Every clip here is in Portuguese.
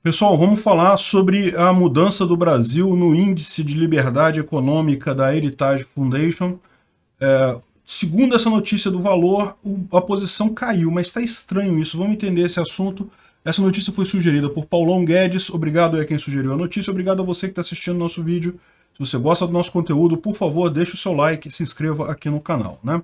Pessoal, vamos falar sobre a mudança do Brasil no Índice de Liberdade Econômica da Heritage Foundation. É, segundo essa notícia do valor, a posição caiu, mas está estranho isso. Vamos entender esse assunto. Essa notícia foi sugerida por Paulão Guedes. Obrigado a quem sugeriu a notícia. Obrigado a você que está assistindo nosso vídeo. Se você gosta do nosso conteúdo, por favor, deixe o seu like e se inscreva aqui no canal. Né?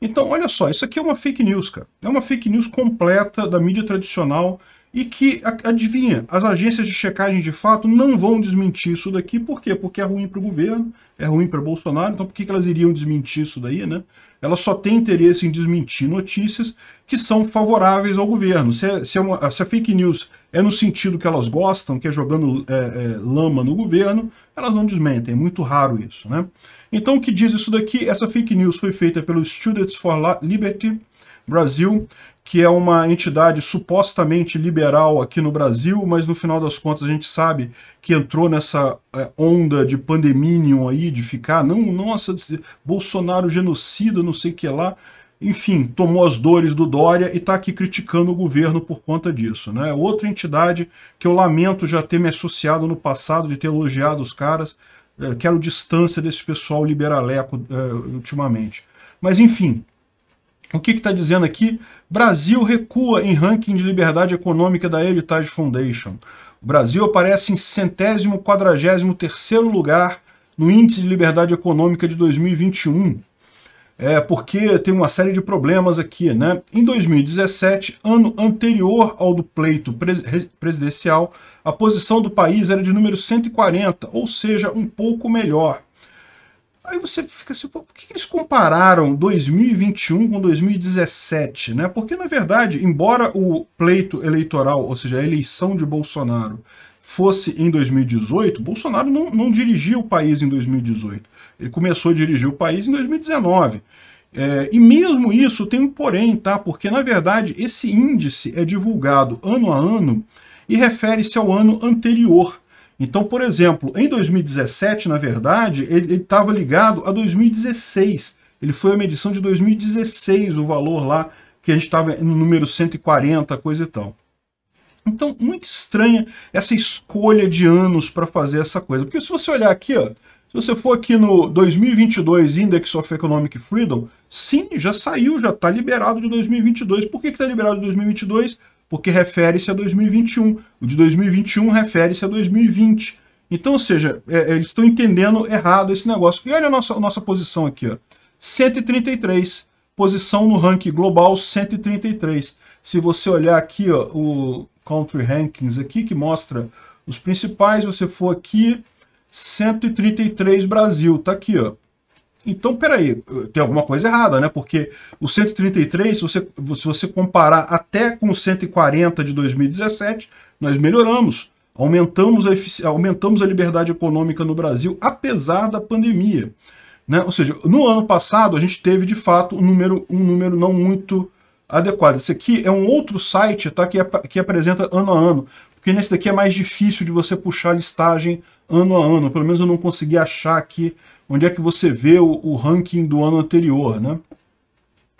Então, olha só, isso aqui é uma fake news, cara. É uma fake news completa da mídia tradicional e que, adivinha, as agências de checagem de fato não vão desmentir isso daqui, por quê? Porque é ruim para o governo, é ruim para Bolsonaro, então por que, que elas iriam desmentir isso daí, né? Elas só têm interesse em desmentir notícias que são favoráveis ao governo. Se, é, se, é uma, se a é fake news é no sentido que elas gostam, que é jogando é, é, lama no governo, elas não desmentem, é muito raro isso, né? Então o que diz isso daqui? Essa fake news foi feita pelo Students for Liberty, Brasil, que é uma entidade supostamente liberal aqui no Brasil, mas no final das contas a gente sabe que entrou nessa é, onda de pandemínio aí, de ficar, não, nossa, Bolsonaro genocida, não sei o que lá. Enfim, tomou as dores do Dória e está aqui criticando o governo por conta disso. Né? Outra entidade que eu lamento já ter me associado no passado, de ter elogiado os caras, é, quero distância desse pessoal liberaleco é, ultimamente. Mas enfim, o que está dizendo aqui? Brasil recua em ranking de liberdade econômica da Heritage Foundation. O Brasil aparece em centésimo quadragésimo terceiro lugar no Índice de Liberdade Econômica de 2021, é, porque tem uma série de problemas aqui. Né? Em 2017, ano anterior ao do pleito presidencial, a posição do país era de número 140, ou seja, um pouco melhor. Aí você fica assim, por que eles compararam 2021 com 2017, né? Porque, na verdade, embora o pleito eleitoral, ou seja, a eleição de Bolsonaro, fosse em 2018, Bolsonaro não, não dirigiu o país em 2018. Ele começou a dirigir o país em 2019. É, e mesmo isso tem um porém, tá? Porque, na verdade, esse índice é divulgado ano a ano e refere-se ao ano anterior. Então, por exemplo, em 2017, na verdade, ele estava ligado a 2016. Ele foi a medição de 2016, o valor lá que a gente estava no número 140, coisa e tal. Então, muito estranha essa escolha de anos para fazer essa coisa. Porque se você olhar aqui, ó, se você for aqui no 2022 Index of Economic Freedom, sim, já saiu, já está liberado de 2022. Por que está liberado de 2022? porque refere-se a 2021. O de 2021 refere-se a 2020. Então, ou seja, é, é, eles estão entendendo errado esse negócio. E olha a nossa, a nossa posição aqui, ó. 133. Posição no ranking global 133. Se você olhar aqui, ó, o Country Rankings aqui, que mostra os principais, você for aqui, 133 Brasil, tá aqui, ó. Então, peraí, tem alguma coisa errada, né? Porque o 133, se você, se você comparar até com o 140 de 2017, nós melhoramos, aumentamos a, aumentamos a liberdade econômica no Brasil, apesar da pandemia. Né? Ou seja, no ano passado a gente teve, de fato, um número, um número não muito adequado. Esse aqui é um outro site tá, que, que apresenta ano a ano, porque nesse daqui é mais difícil de você puxar a listagem ano a ano. Pelo menos eu não consegui achar aqui onde é que você vê o, o ranking do ano anterior, né?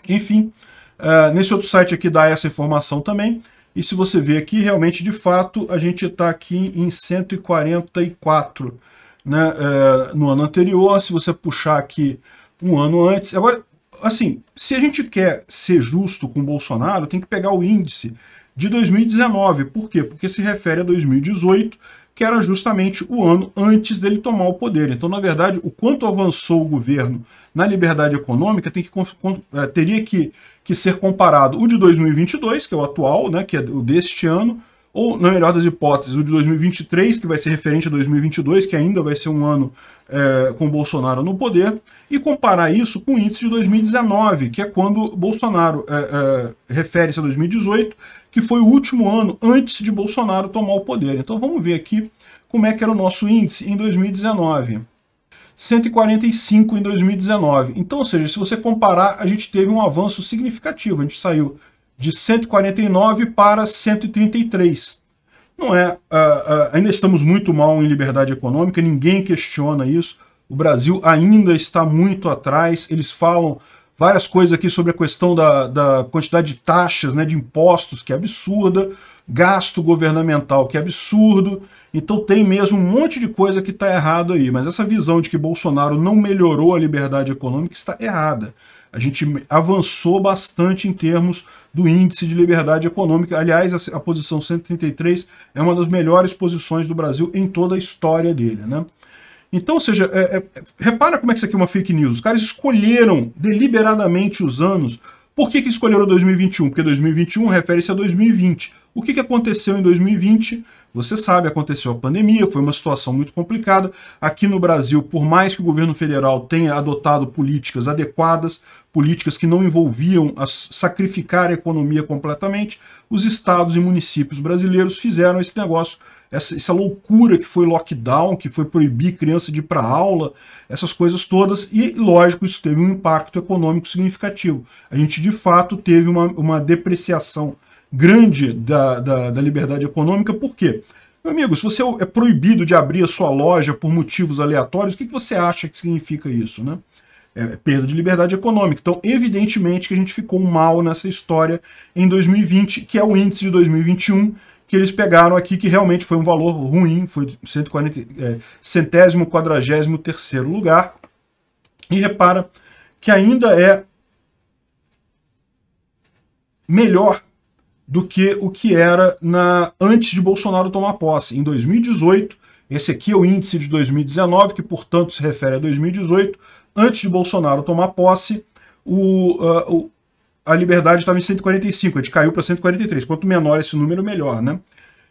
Enfim, uh, nesse outro site aqui dá essa informação também, e se você ver aqui, realmente, de fato, a gente está aqui em 144 né, uh, no ano anterior, se você puxar aqui um ano antes... Agora, assim, se a gente quer ser justo com o Bolsonaro, tem que pegar o índice de 2019. Por quê? Porque se refere a 2018, que era justamente o ano antes dele tomar o poder. Então, na verdade, o quanto avançou o governo na liberdade econômica tem que, eh, teria que, que ser comparado o de 2022, que é o atual, né, que é o deste ano, ou, na melhor das hipóteses, o de 2023, que vai ser referente a 2022, que ainda vai ser um ano é, com Bolsonaro no poder, e comparar isso com o índice de 2019, que é quando Bolsonaro é, é, refere-se a 2018, que foi o último ano antes de Bolsonaro tomar o poder. Então vamos ver aqui como é que era o nosso índice em 2019. 145 em 2019. Então, ou seja, se você comparar, a gente teve um avanço significativo. A gente saiu de 149 para 133. Não é, uh, uh, ainda estamos muito mal em liberdade econômica, ninguém questiona isso. O Brasil ainda está muito atrás. Eles falam várias coisas aqui sobre a questão da, da quantidade de taxas, né, de impostos, que é absurda, gasto governamental, que é absurdo. Então tem mesmo um monte de coisa que está errado aí. Mas essa visão de que Bolsonaro não melhorou a liberdade econômica está errada a gente avançou bastante em termos do índice de liberdade econômica. Aliás, a, a posição 133 é uma das melhores posições do Brasil em toda a história dele. Né? Então, ou seja, é, é, repara como é que isso aqui é uma fake news. Os caras escolheram deliberadamente os anos. Por que, que escolheram 2021? Porque 2021 refere-se a 2020. O que, que aconteceu em 2020? Você sabe, aconteceu a pandemia, foi uma situação muito complicada. Aqui no Brasil, por mais que o governo federal tenha adotado políticas adequadas, políticas que não envolviam a sacrificar a economia completamente, os estados e municípios brasileiros fizeram esse negócio essa, essa, loucura que foi lockdown, que foi proibir criança de ir para aula, essas coisas todas, e lógico, isso teve um impacto econômico significativo. A gente de fato teve uma, uma depreciação grande da, da, da liberdade econômica, por quê? Meu amigo, se você é proibido de abrir a sua loja por motivos aleatórios, o que, que você acha que significa isso, né? É, perda de liberdade econômica. Então, evidentemente que a gente ficou mal nessa história em 2020, que é o índice de 2021, que eles pegaram aqui, que realmente foi um valor ruim, foi 140, é, centésimo, quadragésimo terceiro lugar. E repara que ainda é melhor do que o que era na, antes de Bolsonaro tomar posse, em 2018. Esse aqui é o índice de 2019, que portanto se refere a 2018. Antes de Bolsonaro tomar posse, o, uh, o, a liberdade estava em 145, a gente caiu para 143. Quanto menor esse número, melhor, né?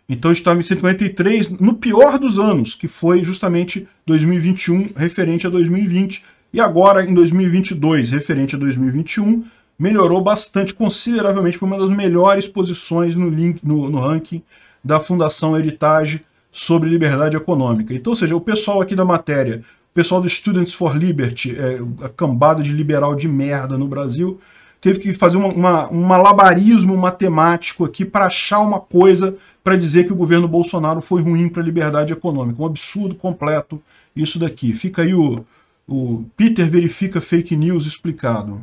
Então estava em 143 no pior dos anos, que foi justamente 2021, referente a 2020. E agora, em 2022, referente a 2021, melhorou bastante, consideravelmente. Foi uma das melhores posições no, link, no, no ranking da Fundação Heritage sobre liberdade econômica. Então, ou seja, o pessoal aqui da matéria, o pessoal do Students for Liberty, é, a cambada de liberal de merda no Brasil, teve que fazer uma, uma, um malabarismo matemático aqui para achar uma coisa para dizer que o governo Bolsonaro foi ruim para a liberdade econômica. Um absurdo completo isso daqui. Fica aí o, o Peter verifica fake news explicado.